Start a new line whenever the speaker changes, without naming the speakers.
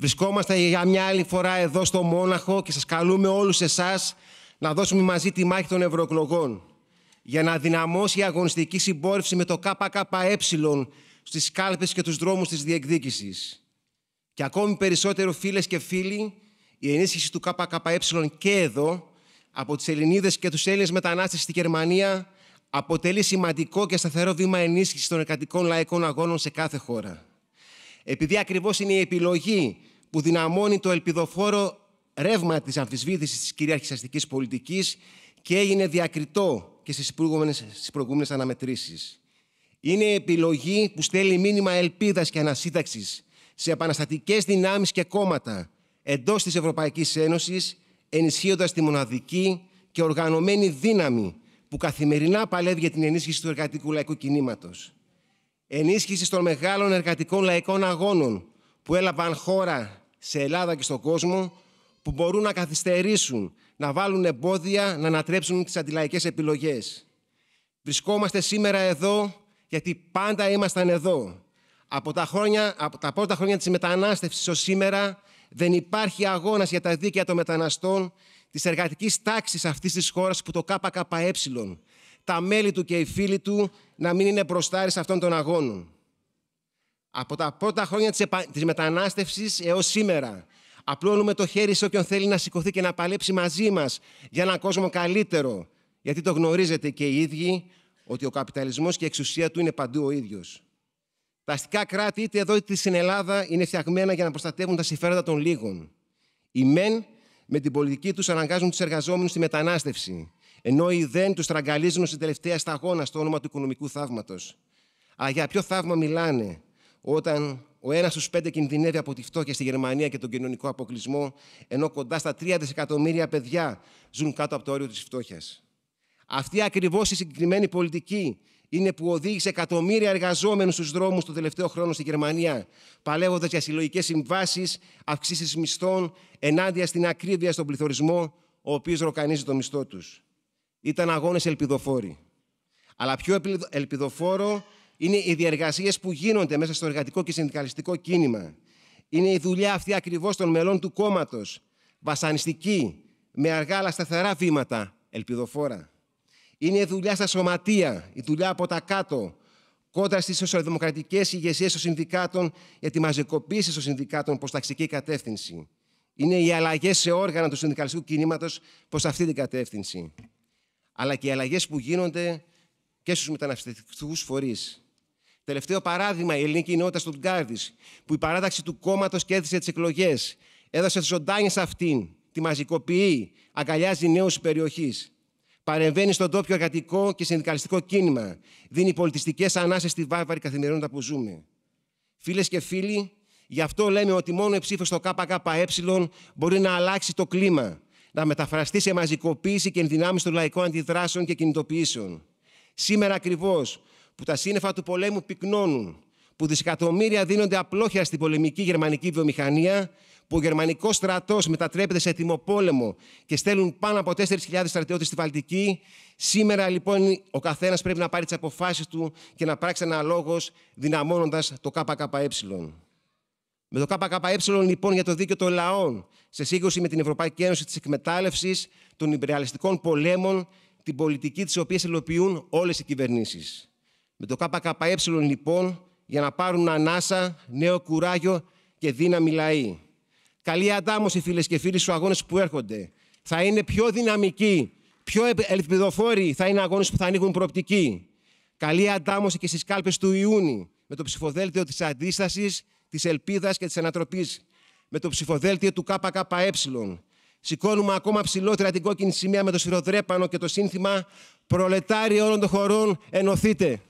Βρισκόμαστε για μια άλλη φορά εδώ στο Μόναχο και σας καλούμε όλους εσάς να δώσουμε μαζί τη μάχη των ευρωεκλογών για να δυναμώσει η αγωνιστική συμπόρευση με το ΚΚΕ στις κάλπες και τους δρόμους της διεκδίκησης. Και ακόμη περισσότερο φίλες και φίλοι, η ενίσχυση του ΚΚΕ και εδώ από τις Ελληνίδες και τους Έλληνες μετανάστες στη Γερμανία αποτελεί σημαντικό και σταθερό βήμα ενίσχυσης των εργατικών λαϊκών αγώνων σε κάθε χώρα. Επειδή ακριβώς είναι η επιλογή που δυναμώνει το ελπιδοφόρο ρεύμα της αμφισβήτησης της κυρίαρχης αστικής πολιτικής και έγινε διακριτό και στις προηγούμενες, στις προηγούμενες αναμετρήσεις. Είναι επιλογή που στέλνει μήνυμα ελπίδας και ανασύνταξης σε επαναστατικές δυνάμεις και κόμματα εντός της Ευρωπαϊκής Ένωσης, ενισχύοντας τη μοναδική και οργανωμένη δύναμη που καθημερινά παλεύει για την ενίσχυση του εργατικού λαϊκού κινήματος. Ενίσχυση των μεγάλων εργατικών λαϊκών αγώνων που έλαβαν χώρα σε Ελλάδα και στον κόσμο που μπορούν να καθυστερήσουν, να βάλουν εμπόδια, να ανατρέψουν τις αντιλαϊκές επιλογές. Βρισκόμαστε σήμερα εδώ γιατί πάντα ήμασταν εδώ. Από τα, χρόνια, από τα πρώτα χρόνια της μετανάστευσης ως σήμερα δεν υπάρχει αγώνας για τα δίκαια των μεταναστών της εργατικής τάξης αυτής της χώρας που το ΚΚΕ, τα μέλη του και οι φίλοι του να μην είναι μπροστάρι σε αυτών των αγώνων. Από τα πρώτα χρόνια της, επα... της μετανάστευσης έως σήμερα. Απλώνουμε το χέρι σε όποιον θέλει να σηκωθεί και να παλέψει μαζί μας για έναν κόσμο καλύτερο. Γιατί το γνωρίζετε και οι ίδιοι ότι ο καπιταλισμός και η εξουσία του είναι παντού ο ίδιος. Τα αστικά κράτη, είτε εδώ είτε στην Ελλάδα, είναι φτιαγμένα για να προστατεύουν τα συμφέροντα των λίγων. Οι μεν με την πολιτική τους αναγκάζουν τους εργαζόμενους στη μετανάστευση, ενώ οι δεν τους τραγκαλίζουν στην τελευταία σταγόνα στο όνομα του οικονομικού θαύματος. Α για ποιο θαύμα μιλάνε, όταν ο ένας στους πέντε κινδυνεύει από τη φτώχεια στη Γερμανία και τον κοινωνικό αποκλεισμό, ενώ κοντά στα τρία δισεκατομμύρια παιδιά ζουν κάτω από το όριο της φτώχειας. Αυτή ακριβώς η συγκεκριμένη πολιτική είναι που οδήγησε εκατομμύρια εργαζόμενους στους δρόμους το τελευταίο χρόνο στη Γερμανία, παλεύοντα για συλλογικές συμβάσεις, αυξήσεις μισθών, ενάντια στην ακρίβεια στον πληθωρισμό, ο οποίος ροκανίζει το μισθό τους. Ήταν αγώνες ελπιδοφόροι. Αλλά πιο ελπιδοφόρο είναι οι διεργασίες που γίνονται μέσα στο εργατικό και συνδικαλιστικό κίνημα. Είναι η δουλειά αυτή ακριβώς των μελών του κόμματος. Βασανιστική, με αργά αλλά σταθερά βήματα, ελπιδοφόρα. Είναι η δουλειά στα σωματεία, η δουλειά από τα κάτω, κόντρα στις σοσιαλδημοκρατικές ηγεσίες των συνδικάτων για τη μαζικοποίηση των συνδικάτων προς ταξική κατεύθυνση. Είναι οι αλλαγές σε όργανα του συνδικαλιστικού κινήματος προς αυτή την κατεύθυνση. Αλλά και οι αλλαγές που γίνονται και στους μεταναστευτικούς φορείς. Τελευταίο παράδειγμα, η ελληνική κοινότητα στον Τουγκάρδη, που η παράταξη του κόμματος κέρδισε τις εκλογές, έδωσε σε αυτήν, τη μαζικοποιεί, αγκαλιάζει νέους περιοχής. Παρεμβαίνει στον τόπιο εργατικό και συνδικαλιστικό κίνημα. Δίνει πολιτιστικές ανάσες στη βάρβαρη καθημερινότητα που ζούμε. Φίλες και φίλοι, γι' αυτό λέμε ότι μόνο η ψήφος στο ΚΚΕ μπορεί να αλλάξει το κλίμα, να μεταφραστεί σε μαζικοποίηση και ενδυνάμεις των λαϊκών αντιδράσεων και κινητοποιήσεων. Σήμερα ακριβώς, που τα σύννεφα του πολέμου πυκνώνουν, που δισεκατομμύρια δίνονται απλόχερα στην πολεμική γερμανική βιομηχανία, που ο γερμανικός στρατός μετατρέπεται σε ετοιμοπόλεμο και στέλνουν πάνω από 4.000 στρατιώτες στη Βαλτική, σήμερα λοιπόν ο καθένας πρέπει να πάρει τις αποφάσεις του και να πράξει αναλόγω δυναμώνοντας το ΚΚΕ. Με το ΚΚΕ λοιπόν για το δίκαιο των λαών, σε σύγκρουση με την Ευρωπαϊκή Ένωση της εκμετάλλευσης των υπεραλιστικών πολέμων, την πολιτική της οποίας υλοποιούν όλες οι κυβερνήσεις. Με το ΚΚΕ λοιπόν για να πάρουν ανάσα, νέο κουράγιο και δύναμη λαοί. Καλή αντάμωση φίλες και φίλοι στους αγώνες που έρχονται. Θα είναι πιο δυναμικοί, πιο ελπιδοφόροι θα είναι αγώνες που θα ανοίγουν προοπτική. Καλή αντάμωση και στις κάλπες του Ιούνιου με το ψηφοδέλτιο της αντίστασης, της ελπίδας και της ανατροπής. Με το ψηφοδέλτιο του ΚΚΕ. Σηκώνουμε ακόμα ψηλότερα την κόκκινη σημαία με το σφυροδρέπανο και το σύνθημα «Προλετάρι όλων των χωρών, ενωθείτε».